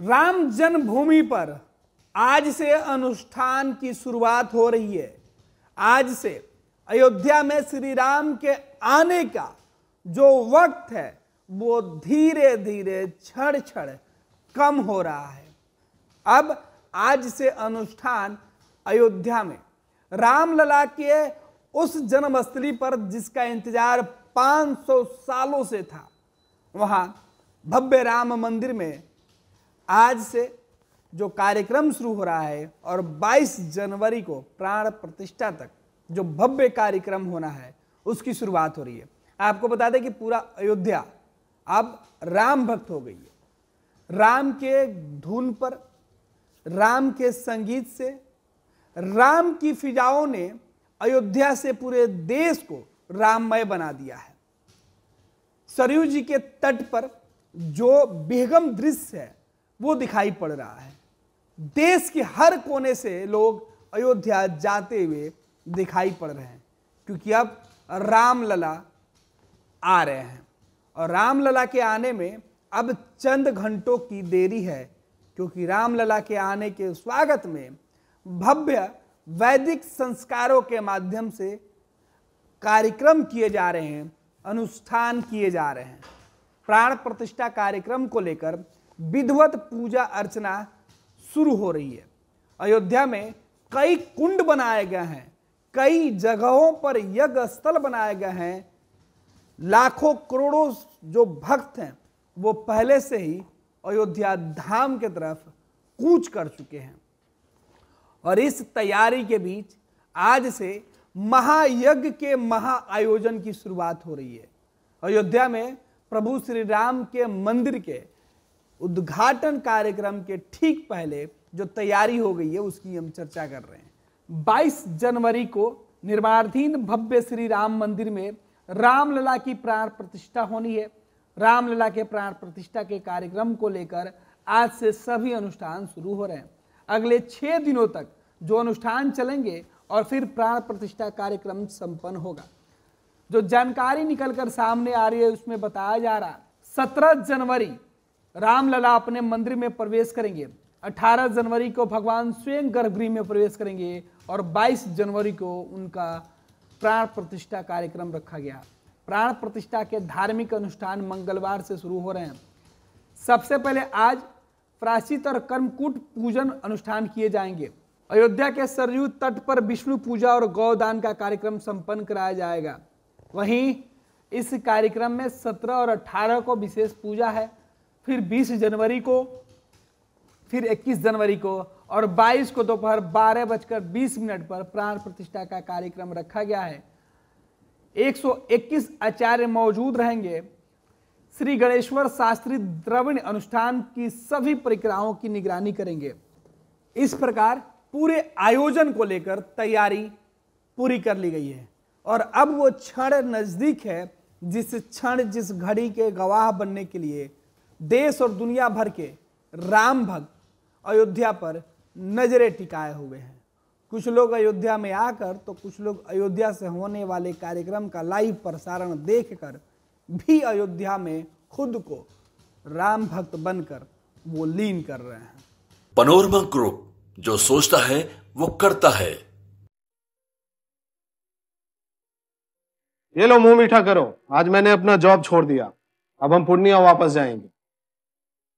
राम जन्मभूमि पर आज से अनुष्ठान की शुरुआत हो रही है आज से अयोध्या में श्री राम के आने का जो वक्त है वो धीरे धीरे छड़ छड़ कम हो रहा है अब आज से अनुष्ठान अयोध्या में रामलला के उस जन्मस्थली पर जिसका इंतजार 500 सालों से था वहाँ भव्य राम मंदिर में आज से जो कार्यक्रम शुरू हो रहा है और 22 जनवरी को प्राण प्रतिष्ठा तक जो भव्य कार्यक्रम होना है उसकी शुरुआत हो रही है आपको बता दें कि पूरा अयोध्या अब राम भक्त हो गई है राम के धुन पर राम के संगीत से राम की फिजाओं ने अयोध्या से पूरे देश को राममय बना दिया है सरयू जी के तट पर जो बेगम दृश्य है वो दिखाई पड़ रहा है देश के हर कोने से लोग अयोध्या जाते हुए दिखाई पड़ रहे हैं क्योंकि अब रामलला आ रहे हैं और रामलला के आने में अब चंद घंटों की देरी है क्योंकि रामलला के आने के स्वागत में भव्य वैदिक संस्कारों के माध्यम से कार्यक्रम किए जा रहे हैं अनुष्ठान किए जा रहे हैं प्राण प्रतिष्ठा कार्यक्रम को लेकर विधवत पूजा अर्चना शुरू हो रही है अयोध्या में कई कुंड बनाए गए हैं कई जगहों पर यज्ञ स्थल बनाए गए हैं लाखों करोड़ों जो भक्त हैं वो पहले से ही अयोध्या धाम के तरफ कूच कर चुके हैं और इस तैयारी के बीच आज से महायज्ञ के महाआयोजन की शुरुआत हो रही है अयोध्या में प्रभु श्री राम के मंदिर के उद्घाटन कार्यक्रम के ठीक पहले जो तैयारी हो गई है उसकी हम चर्चा कर रहे हैं 22 जनवरी को निर्माणाधीन भव्य श्री राम मंदिर में रामलला की प्राण प्रतिष्ठा होनी है रामलला के प्राण प्रतिष्ठा के कार्यक्रम को लेकर आज से सभी अनुष्ठान शुरू हो रहे हैं अगले छः दिनों तक जो अनुष्ठान चलेंगे और फिर प्राण प्रतिष्ठा कार्यक्रम संपन्न होगा जो जानकारी निकलकर सामने आ रही है उसमें बताया जा रहा सत्रह जनवरी रामलला अपने मंदिर में प्रवेश करेंगे 18 जनवरी को भगवान स्वयं गर्भगृह में प्रवेश करेंगे और 22 जनवरी को उनका प्राण प्रतिष्ठा कार्यक्रम रखा गया प्राण प्रतिष्ठा के धार्मिक अनुष्ठान मंगलवार से शुरू हो रहे हैं सबसे पहले आज प्राचित और कर्मकूट पूजन अनुष्ठान किए जाएंगे अयोध्या के सरयू तट पर विष्णु पूजा और गौदान का कार्यक्रम संपन्न कराया जाएगा वहीं इस कार्यक्रम में 17 और 18 को विशेष पूजा है फिर 20 जनवरी को फिर 21 जनवरी को और 22 को दोपहर बारह बजकर बीस मिनट पर प्राण प्रतिष्ठा का कार्यक्रम रखा गया है 121 आचार्य मौजूद रहेंगे श्री गणेश्वर शास्त्री द्रविण अनुष्ठान की सभी प्रक्रियाओं की निगरानी करेंगे इस प्रकार पूरे आयोजन को लेकर तैयारी पूरी कर ली गई है और अब वो क्षण नज़दीक है जिस क्षण जिस घड़ी के गवाह बनने के लिए देश और दुनिया भर के राम भक्त अयोध्या पर नजरें टिकाए हुए हैं कुछ लोग अयोध्या में आकर तो कुछ लोग अयोध्या से होने वाले कार्यक्रम का लाइव प्रसारण देखकर भी अयोध्या में खुद को राम भक्त बनकर वो लीन कर रहे हैं पनोरमा ग्रुप जो सोचता है वो करता है ये लो मुंह मीठा करो आज मैंने अपना जॉब छोड़ दिया अब हम पूर्णिया वापस जाएंगे